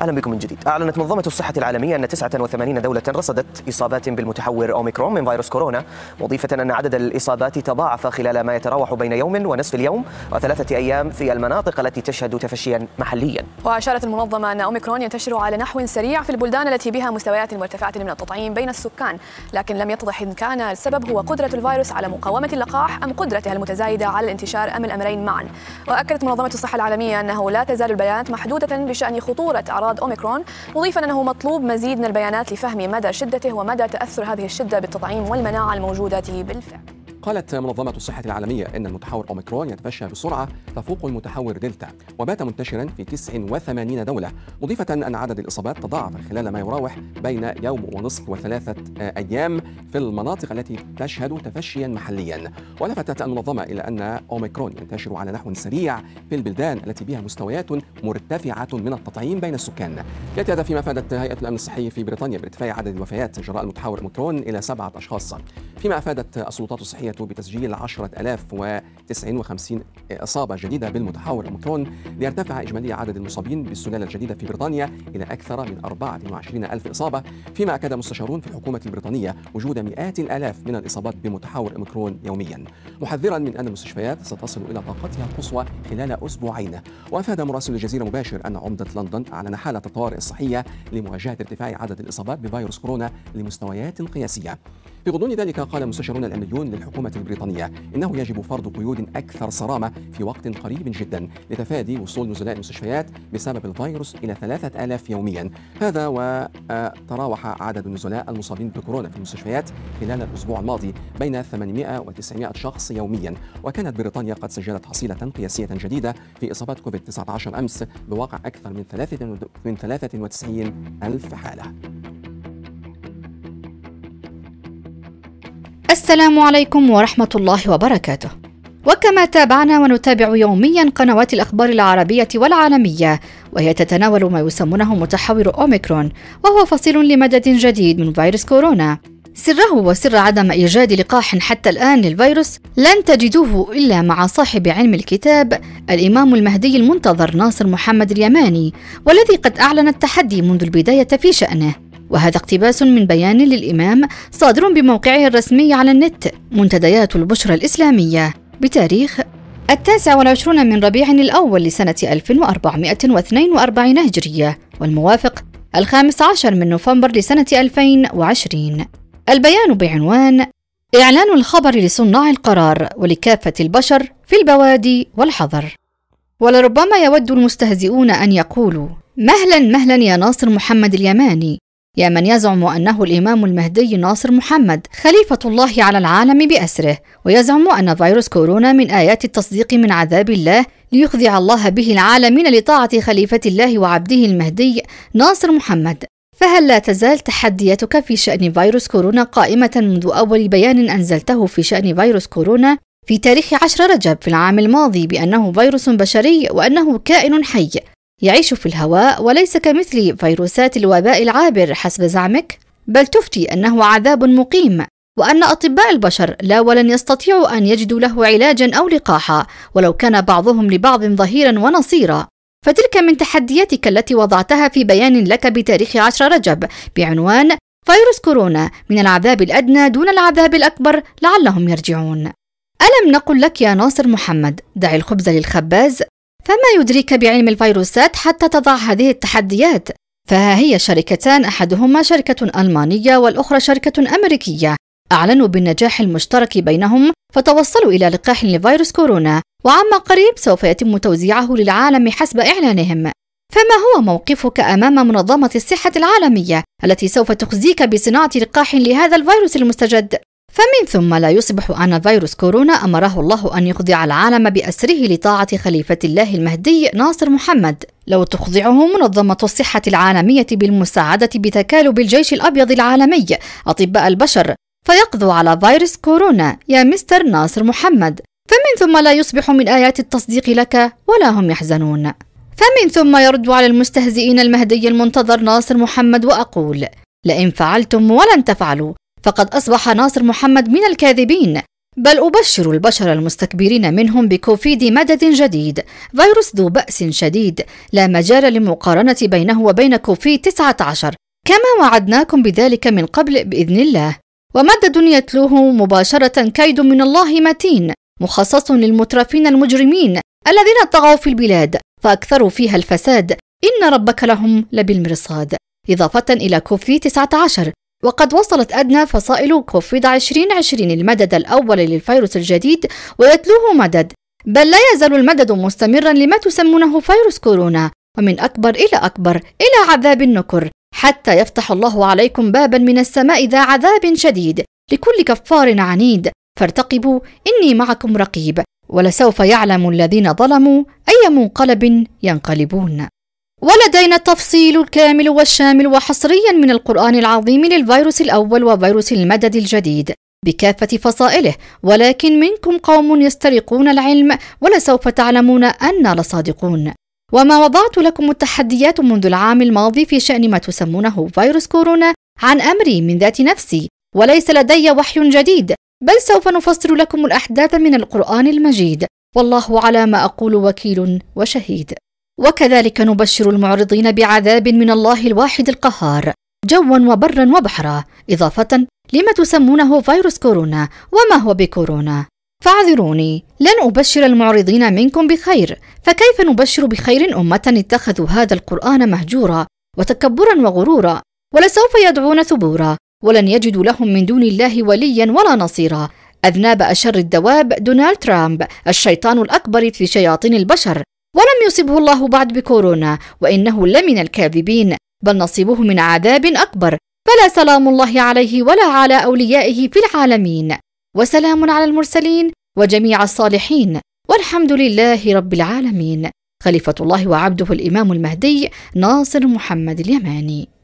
أهلا بكم من جديد أعلنت منظمة الصحة العالمية أن 89 دولة رصدت إصابات بالمتحور أوميكرون من فيروس كورونا مضيفة أن عدد الإصابات تضاعف خلال ما يتراوح بين يوم ونصف اليوم وثلاثة أيام في المناطق التي تشهد تفشيا محليا وأشارت المنظمة أن أوميكرون ينتشر على نحو سريع في البلدان التي بها مستويات مرتفعة من التطعيم بين السكان لكن لم يتضح إن كان السبب هو قدرة الفيروس على مقاومة اللقاح أم قدرتها المتزايدة على الانتشار أم الأمرين معا وأكدت منظمة الصحة العالمية أنه لا تزال البيانات محدودة بشأن خطورة أعراض مضاد أوميكرون مضيفا أنه مطلوب مزيد من البيانات لفهم مدى شدته ومدى تأثر هذه الشدة بالتطعيم والمناعة الموجودة بالفعل قالت منظمة الصحة العالمية أن المتحور أوميكرون يتفشى بسرعة تفوق المتحور دلتا وبات منتشرا في 89 دولة مضيفة أن عدد الإصابات تضاعف خلال ما يراوح بين يوم ونصف وثلاثة أيام في المناطق التي تشهد تفشيا محليا ولفتت المنظمة إلى أن أوميكرون ينتشر على نحو سريع في البلدان التي بها مستويات مرتفعة من التطعيم بين السكان يأتي هذا فيما أفادت هيئة الأمن الصحي في بريطانيا بارتفاع عدد الوفيات جراء المتحور أوميكرون إلى سبعة أشخاص فيما أفادت السلطات الصحية الصينية بتسجيل 10059 إصابة جديدة بالمتحور أوميكرون ليرتفع إجمالي عدد المصابين بالسلالة الجديدة في بريطانيا إلى أكثر من 24 ألف إصابة فيما أكد مستشارون في الحكومة البريطانية وجود مئات الآلاف من الإصابات بمتحور أوميكرون يوميا محذرا من أن المستشفيات ستصل إلى طاقتها القصوى خلال أسبوعين وأفاد مراسل الجزيرة مباشر أن عمدة لندن أعلن حالة الطوارئ الصحية لمواجهة ارتفاع عدد الإصابات بفيروس كورونا لمستويات قياسية في غضون ذلك قال مستشارون الأمريون للحكومة الحكومة البريطانية إنه يجب فرض قيود أكثر صرامة في وقت قريب جدا لتفادي وصول نزلاء المستشفيات بسبب الفيروس إلى 3000 يوميا هذا وتراوح آه، عدد النزلاء المصابين بكورونا في المستشفيات خلال الأسبوع الماضي بين 800 و 900 شخص يوميا وكانت بريطانيا قد سجلت حصيلة قياسية جديدة في إصابات كوفيد 19 أمس بواقع أكثر من 93 ألف حالة السلام عليكم ورحمة الله وبركاته. وكما تابعنا ونتابع يوميا قنوات الأخبار العربية والعالمية وهي تتناول ما يسمونه متحور أوميكرون وهو فصيل لمدد جديد من فيروس كورونا سره وسر عدم إيجاد لقاح حتى الآن للفيروس لن تجدوه إلا مع صاحب علم الكتاب الإمام المهدي المنتظر ناصر محمد اليماني والذي قد أعلن التحدي منذ البداية في شأنه وهذا اقتباس من بيان للإمام صادر بموقعه الرسمي على النت منتديات البشرى الإسلامية بتاريخ التاسع والعشرون من ربيع الأول لسنة 1442 هجرية والموافق الخامس عشر من نوفمبر لسنة 2020 البيان بعنوان إعلان الخبر لصناع القرار ولكافة البشر في البوادي والحظر ولربما يود المستهزئون أن يقولوا مهلا مهلا يا ناصر محمد اليماني يا من يزعم أنه الإمام المهدي ناصر محمد خليفة الله على العالم بأسره ويزعم أن فيروس كورونا من آيات التصديق من عذاب الله ليخضع الله به العالمين لطاعة خليفة الله وعبده المهدي ناصر محمد فهل لا تزال تحدياتك في شأن فيروس كورونا قائمة منذ أول بيان أنزلته في شأن فيروس كورونا في تاريخ 10 رجب في العام الماضي بأنه فيروس بشري وأنه كائن حي يعيش في الهواء وليس كمثل فيروسات الوباء العابر حسب زعمك بل تفتي أنه عذاب مقيم وأن أطباء البشر لا ولن يستطيعوا أن يجدوا له علاجا أو لقاحا ولو كان بعضهم لبعض ظهيرا ونصيرا فتلك من تحدياتك التي وضعتها في بيان لك بتاريخ 10 رجب بعنوان فيروس كورونا من العذاب الأدنى دون العذاب الأكبر لعلهم يرجعون ألم نقل لك يا ناصر محمد دع الخبز للخباز فما يدريك بعلم الفيروسات حتى تضع هذه التحديات فها هي شركتان احدهما شركه المانيه والاخرى شركه امريكيه اعلنوا بالنجاح المشترك بينهم فتوصلوا الى لقاح لفيروس كورونا وعما قريب سوف يتم توزيعه للعالم حسب اعلانهم فما هو موقفك امام منظمه الصحه العالميه التي سوف تخزيك بصناعه لقاح لهذا الفيروس المستجد فمن ثم لا يصبح أن فيروس كورونا أمره الله أن يخضع العالم بأسره لطاعة خليفة الله المهدي ناصر محمد لو تخضعه منظمة الصحة العالمية بالمساعدة بتكالب الجيش الأبيض العالمي أطباء البشر فيقضوا على فيروس كورونا يا مستر ناصر محمد فمن ثم لا يصبح من آيات التصديق لك ولا هم يحزنون فمن ثم يرد على المستهزئين المهدي المنتظر ناصر محمد وأقول لئن فعلتم ولن تفعلوا فقد أصبح ناصر محمد من الكاذبين بل أبشر البشر المستكبرين منهم بكوفيد مدد جديد فيروس ذو بأس شديد لا مجال لمقارنة بينه وبين كوفيد 19 كما وعدناكم بذلك من قبل بإذن الله ومدد يتلوه مباشرة كيد من الله متين مخصص للمترفين المجرمين الذين طغوا في البلاد فأكثروا فيها الفساد إن ربك لهم لبالمرصاد إضافة إلى كوفي 19 وقد وصلت أدنى فصائل كوفيد 2020 المدد الأول للفيروس الجديد ويتلوه مدد بل لا يزال المدد مستمرا لما تسمونه فيروس كورونا ومن أكبر إلى أكبر إلى عذاب النكر حتى يفتح الله عليكم بابا من السماء ذا عذاب شديد لكل كفار عنيد فارتقبوا إني معكم رقيب ولسوف يعلم الذين ظلموا أي منقلب ينقلبون ولدينا التفصيل الكامل والشامل وحصريا من القرآن العظيم للفيروس الأول وفيروس المدد الجديد بكافة فصائله ولكن منكم قوم يسترقون العلم ولسوف تعلمون أن لصادقون وما وضعت لكم التحديات منذ العام الماضي في شأن ما تسمونه فيروس كورونا عن أمري من ذات نفسي وليس لدي وحي جديد بل سوف نفسر لكم الأحداث من القرآن المجيد والله على ما أقول وكيل وشهيد وكذلك نبشر المعرضين بعذاب من الله الواحد القهار جوا وبرا وبحرا إضافة لما تسمونه فيروس كورونا وما هو بكورونا فاعذروني لن أبشر المعرضين منكم بخير فكيف نبشر بخير أمة اتخذوا هذا القرآن مهجورا وتكبرا وغرورا ولسوف يدعون ثبورا ولن يجدوا لهم من دون الله وليا ولا نصيرا أذناب أشر الدواب دونالد ترامب الشيطان الأكبر في شياطين البشر ولم يصبه الله بعد بكورونا وإنه لمن الكاذبين بل نصيبه من عذاب أكبر فلا سلام الله عليه ولا على أوليائه في العالمين وسلام على المرسلين وجميع الصالحين والحمد لله رب العالمين خليفة الله وعبده الإمام المهدي ناصر محمد اليماني